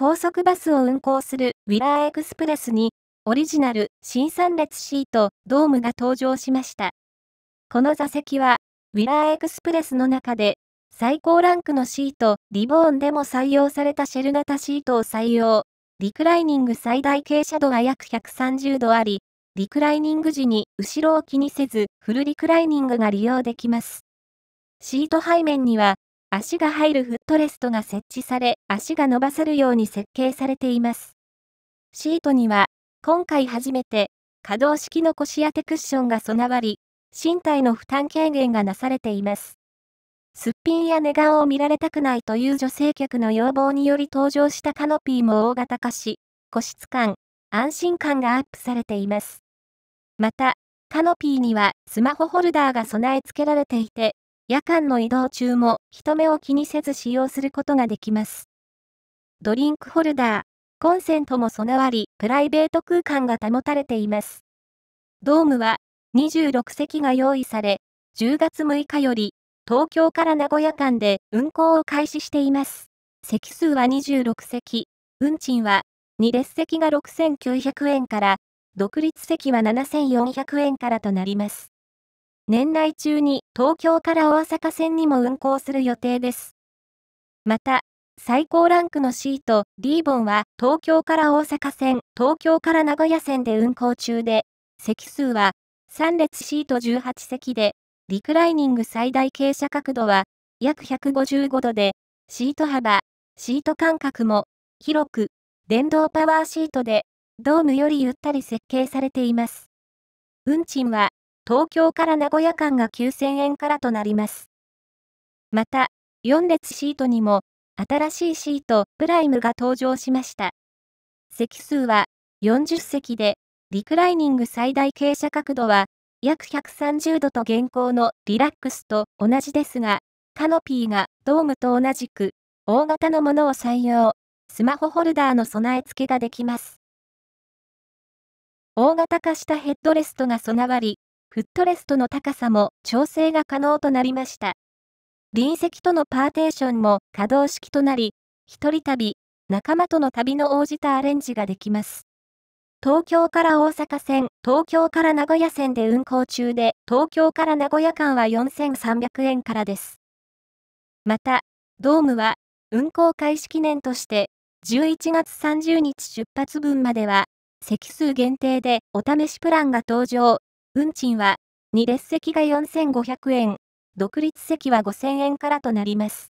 高速バスを運行するウィラーエクスプレスに、オリジナル新3列シート、ドームが登場しました。この座席は、ウィラーエクスプレスの中で、最高ランクのシート、リボーンでも採用されたシェル型シートを採用。リクライニング最大傾斜度は約130度あり、リクライニング時に後ろを気にせずフルリクライニングが利用できます。シート背面には足が入るフットレストが設置され、足が伸ばせるように設計されています。シートには、今回初めて、可動式の腰当てクッションが備わり、身体の負担軽減がなされています。すっぴんや寝顔を見られたくないという女性客の要望により登場したカノピーも大型化し、個室感、安心感がアップされています。また、カノピーにはスマホホルダーが備え付けられていて、夜間の移動中も人目を気にせず使用することができます。ドリンクホルダー、コンセントも備わり、プライベート空間が保たれています。ドームは26席が用意され、10月6日より東京から名古屋間で運行を開始しています。席数は26席、運賃は2列席が6900円から、独立席は7400円からとなります。年内中に東京から大阪線にも運行する予定です。また、最高ランクのシート、リボンは東京から大阪線、東京から名古屋線で運行中で、席数は3列シート18席で、リクライニング最大傾斜角度は約155度で、シート幅、シート間隔も広く、電動パワーシートで、ドームよりゆったり設計されています。運賃は東京から名古屋間が9000円からとなります。また、4列シートにも、新しいシート、プライムが登場しました。席数は40席で、リクライニング最大傾斜角度は約130度と現行のリラックスと同じですが、カノピーがドームと同じく大型のものを採用、スマホホルダーの備え付けができます。大型化したヘッドレストが備わり、フットレストの高さも調整が可能となりました。隣席とのパーテーションも可動式となり、一人旅、仲間との旅の応じたアレンジができます。東京から大阪線、東京から名古屋線で運行中で、東京から名古屋間は4300円からです。また、ドームは、運行開始記念として、11月30日出発分までは、席数限定でお試しプランが登場。運賃は、2列席が4500円、独立席は5000円からとなります。